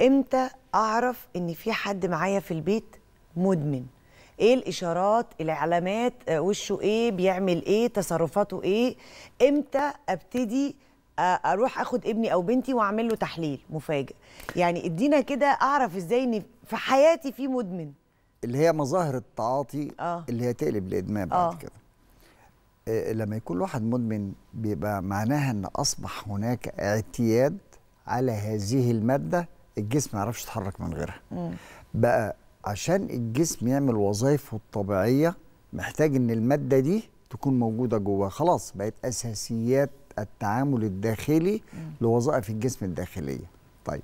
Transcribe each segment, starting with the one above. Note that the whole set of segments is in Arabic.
امتى اعرف ان في حد معايا في البيت مدمن ايه الاشارات العلامات آه، وشه ايه بيعمل ايه تصرفاته ايه امتى ابتدي آه، اروح اخد ابني او بنتي واعمل له تحليل مفاجئ يعني ادينا كده اعرف ازاي ان في حياتي في مدمن اللي هي مظاهر التعاطي آه. اللي هي تقلب لادمان بعد آه. كده إيه لما يكون الواحد مدمن بيبقى معناها ان اصبح هناك اعتياد على هذه الماده الجسم ما يعرفش يتحرك من غيرها بقى عشان الجسم يعمل وظائفه الطبيعيه محتاج ان الماده دي تكون موجوده جواه خلاص بقت اساسيات التعامل الداخلي مم. لوظائف الجسم الداخليه طيب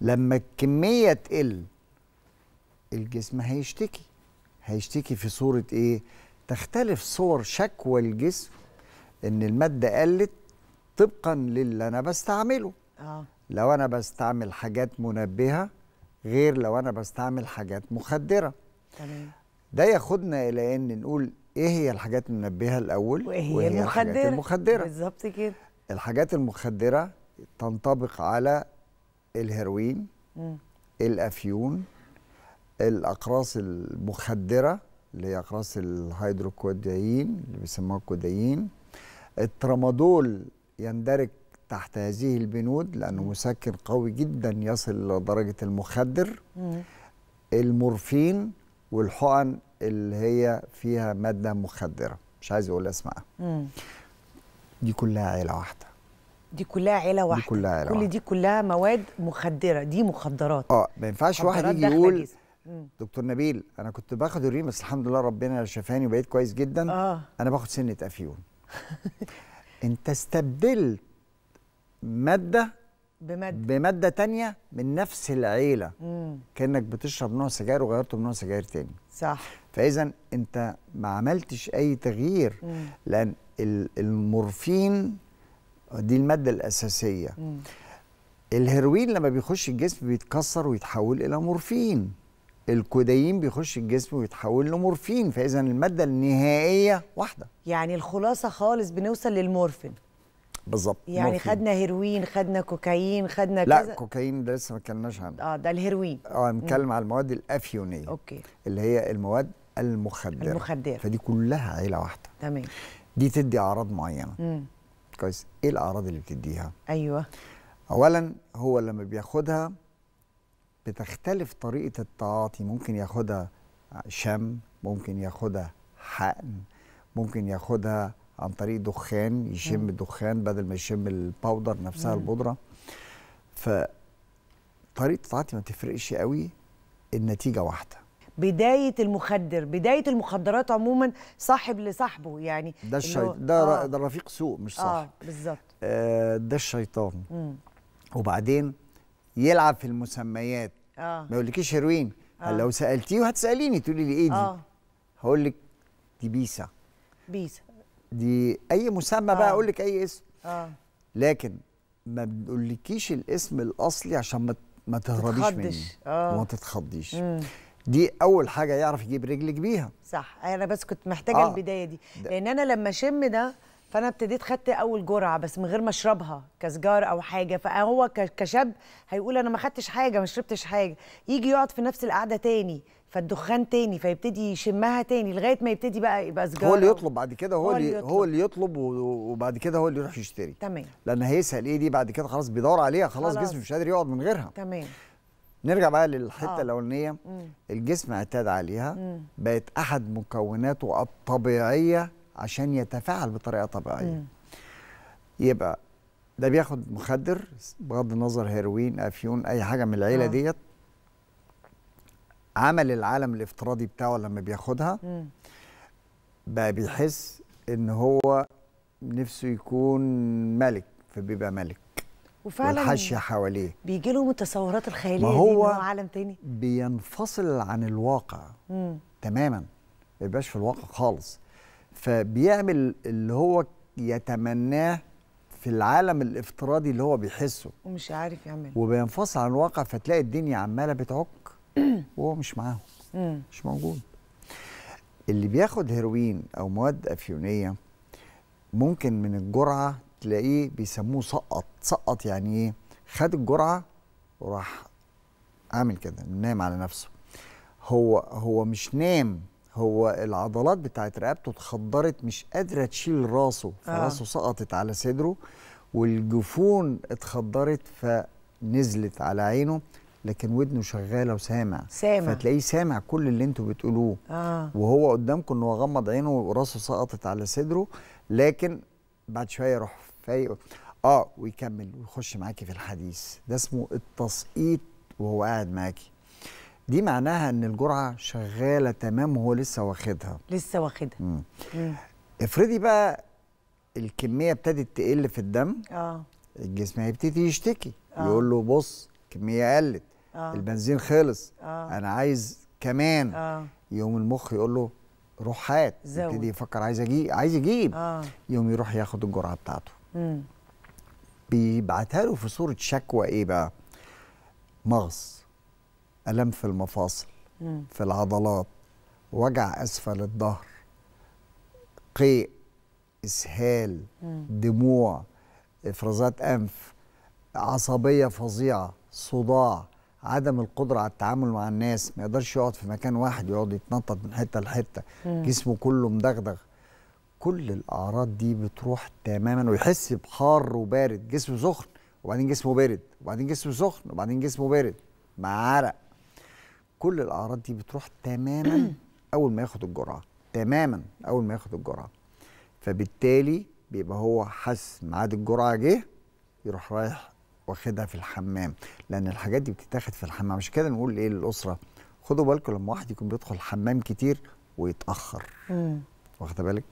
لما الكميه تقل الجسم هيشتكي هيشتكي في صوره ايه تختلف صور شكوى الجسم ان الماده قلت طبقا للي انا بستعمله آه. لو انا بستعمل حاجات منبهه غير لو انا بستعمل حاجات مخدره تمام ده ياخدنا الى ان نقول ايه هي الحاجات المنبهه الاول وايه هي المخدره المخدره بالظبط كده الحاجات المخدره تنطبق على الهيروين م. الافيون الاقراص المخدره اللي هي اقراص الهيدروكوديين اللي بيسموها الكوديين الترامادول يندرج تحت هذه البنود لأنه مسكن قوي جدا يصل لدرجة المخدر المورفين والحقن اللي هي فيها مادة مخدرة مش عايز أقول اسمها دي كلها عيلة واحدة دي كلها عيلة واحدة دي كلها عيلة كل واحدة. دي كلها مواد مخدرة دي مخدرات اه ما ينفعش واحد يجي يقول دكتور نبيل انا كنت باخد يورين بس الحمد لله ربنا شفاني وبقيت كويس جدا آه. انا باخد سنه افيون انت استبدلت ماده بماده بماده تانية من نفس العيله مم. كانك بتشرب نوع سجاير وغيرته بنوع سجاير تاني صح فاذا انت ما عملتش اي تغيير مم. لان المورفين دي الماده الاساسيه مم. الهيروين لما بيخش الجسم بيتكسر ويتحول الى مورفين الكودايين بيخش الجسم ويتحول لمورفين فاذا الماده النهائيه واحده يعني الخلاصه خالص بنوصل للمورفين بالظبط يعني خدنا هيروين خدنا كوكايين خدنا لا كذا كوكايين ده لسه ما اتكلمناش عنه اه ده الهيروين اه نتكلم على المواد الافيونيه اوكي اللي هي المواد المخدره المخدره فدي كلها عيله واحده تمام دي تدي اعراض معينه مم. كويس ايه الاعراض اللي بتديها ايوه اولا هو لما بياخدها بتختلف طريقه التعاطي ممكن ياخدها شم ممكن ياخدها حقن ممكن ياخدها عن طريق دخان يشم الدخان بدل ما يشم الباودر نفسها البودره ف طريقه التعاطي ما تفرقش قوي النتيجه واحده بدايه المخدر بدايه المخدرات عموما صاحب لصاحبه يعني ده الشيطان ده, آه. ده رفيق سوء مش صاحب اه بالظبط آه ده الشيطان مم. وبعدين يلعب في المسميات آه. ما يقولكيش هيروين آه. لو سالتيه هتساليني تقولي لي ايه دي آه. هقول لك دي بيسا بيسا دي اي مسمى آه. بقى اقول لك اي اسم آه. لكن ما بنقولكيش الاسم الاصلي عشان ما ما تهربيش مني آه. وما تتخضيش مم. دي اول حاجه يعرف يجيب رجلك بيها صح انا بس كنت محتاجه آه. البدايه دي لان انا لما شم ده فانا ابتديت خدت اول جرعه بس من غير ما اشربها كسجار او حاجه فهو كشاب هيقول انا ما خدتش حاجه ما شربتش حاجه يجي يقعد في نفس القعده تاني فالدخان تاني فيبتدي يشمها تاني لغايه ما يبتدي بقى يبقى سجاره هو اللي يطلب بعد كده هو, اللي هو اللي يطلب وبعد كده هو اللي يروح يشتري تمام لان هيسهل ايه دي بعد كده خلاص بيدور عليها خلاص, خلاص. جسمه مش قادر يقعد من غيرها تمام نرجع بقى للحته آه. الاولانيه الجسم اعتاد عليها بقت احد مكوناته الطبيعيه عشان يتفاعل بطريقه طبيعيه مم. يبقى ده بياخد مخدر بغض النظر هيروين افيون اي حاجه من العيله آه. ديت عمل العالم الافتراضي بتاعه لما بياخدها بقى بيحس ان هو نفسه يكون ملك فبيبقى ملك وفعلا والحاشيه حواليه بيجي لهم التصورات الخياليه ما هو دي عالم تاني بينفصل عن الواقع مم. تماما ما بيبقاش في الواقع خالص فبيعمل اللي هو يتمناه في العالم الافتراضي اللي هو بيحسه ومش عارف يعمل وبينفصل عن الواقع فتلاقي الدنيا عماله بتعك وهو مش معاهم مش موجود اللي بياخد هيروين او مواد افيونيه ممكن من الجرعه تلاقيه بيسموه سقط سقط يعني ايه خد الجرعه وراح عامل كده نام على نفسه هو هو مش نام هو العضلات بتاعت رقبته اتخدرت مش قادره تشيل راسه آه. فراسه آه. سقطت على صدره والجفون اتخدرت فنزلت على عينه لكن ودنه شغاله وسامع سامع فتلاقيه سامع كل اللي انتوا بتقولوه آه. وهو قدامكم ان هو غمض عينه وراسه سقطت على صدره لكن بعد شويه يروح فايق اه ويكمل ويخش معاكي في الحديث ده اسمه التسقيط وهو قاعد معاكي دي معناها ان الجرعه شغاله تمام وهو لسه واخدها لسه واخدها مم. مم. افرضي بقى الكميه ابتدت تقل في الدم اه الجسم هيبتدي يشتكي آه. يقول له بص كميه قلت آه. البنزين خلص آه. انا عايز كمان آه. يوم المخ يقول له روح هات يبتدي يفكر عايز اجيب عايز اجيب آه. يوم يروح ياخد الجرعه بتاعته بيبعتها له في صوره شكوى ايه بقى مغص الم في المفاصل مم. في العضلات وجع اسفل الظهر قيء اسهال مم. دموع افرازات انف عصبيه فظيعه صداع عدم القدره على التعامل مع الناس ما يقدرش يقعد في مكان واحد يقعد يتنطط من حته لحته جسمه كله مدغدغ كل الاعراض دي بتروح تماما ويحس بحار وبارد جسمه سخن وبعدين جسمه بارد وبعدين جسمه سخن وبعدين جسمه بارد مع عرق كل الاعراض دي بتروح تماما اول ما ياخد الجرعه تماما اول ما ياخد الجرعه فبالتالي بيبقى هو حس ميعاد الجرعه جه يروح رايح واخدها في الحمام لان الحاجات دي بتتاخد في الحمام عشان كده نقول ايه للاسره خدوا بالكم لما واحد يكون بيدخل الحمام كتير ويتاخر واخده بالك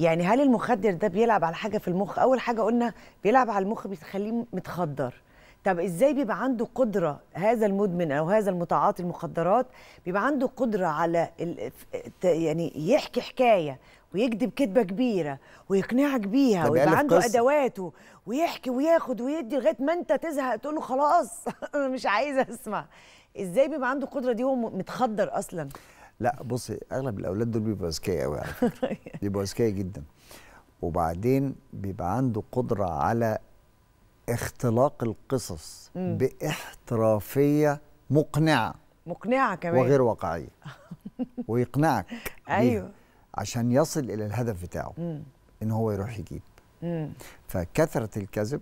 يعني هل المخدر ده بيلعب على حاجه في المخ اول حاجه قلنا بيلعب على المخ بيخليه متخدر طب ازاي بيبقى عنده قدره هذا المدمن او هذا المتعاطي المخدرات بيبقى عنده قدره على ال... يعني يحكي حكايه ويكذب كذبه كبيره ويقنعك بيها ويبقى عنده قصة. ادواته ويحكي وياخد ويدي لغايه ما انت تزهق تقول له خلاص انا مش عايزه اسمع ازاي بيبقى عنده قدره دي وهو متخدر اصلا لا بصي اغلب الاولاد دول بيبقوا اذكياء قوي بيبقوا اذكياء جدا وبعدين بيبقى عنده قدره على اختلاق القصص مم. باحترافيه مقنعه مقنعه كمان وغير واقعيه ويقنعك ايوه عشان يصل الى الهدف بتاعه مم. ان هو يروح يجيب مم. فكثره الكذب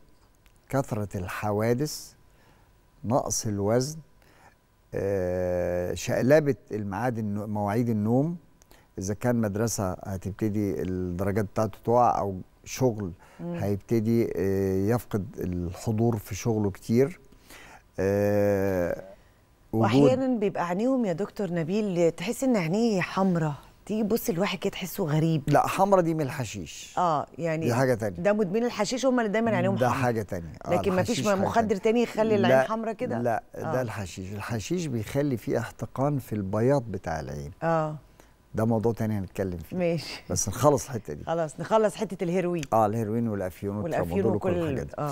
كثره الحوادث نقص الوزن آه، شقلبه الميعاد مواعيد النوم اذا كان مدرسه هتبتدي الدرجات بتاعته تقع او شغل هيبتدي آه، يفقد الحضور في شغله كتير آه، واحيانا بيبقى عينيهم يا دكتور نبيل تحس ان عينيه حمراء تيجي تبص الواحد كده تحسه غريب لا حمرا دي من الحشيش اه يعني دي حاجه تانية ده مدمن الحشيش هم اللي دايما عينيهم حمرا ده حاجه تانية آه لكن ما فيش مخدر تاني يخلي العين حمرا كده لا آه. ده الحشيش الحشيش بيخلي فيه احتقان في البياض بتاع العين اه ده موضوع تاني هنتكلم فيه ماشي بس نخلص الحته دي خلاص نخلص حته الهيروين اه الهيروين والافيون والافيون وكل الحاجات دي آه.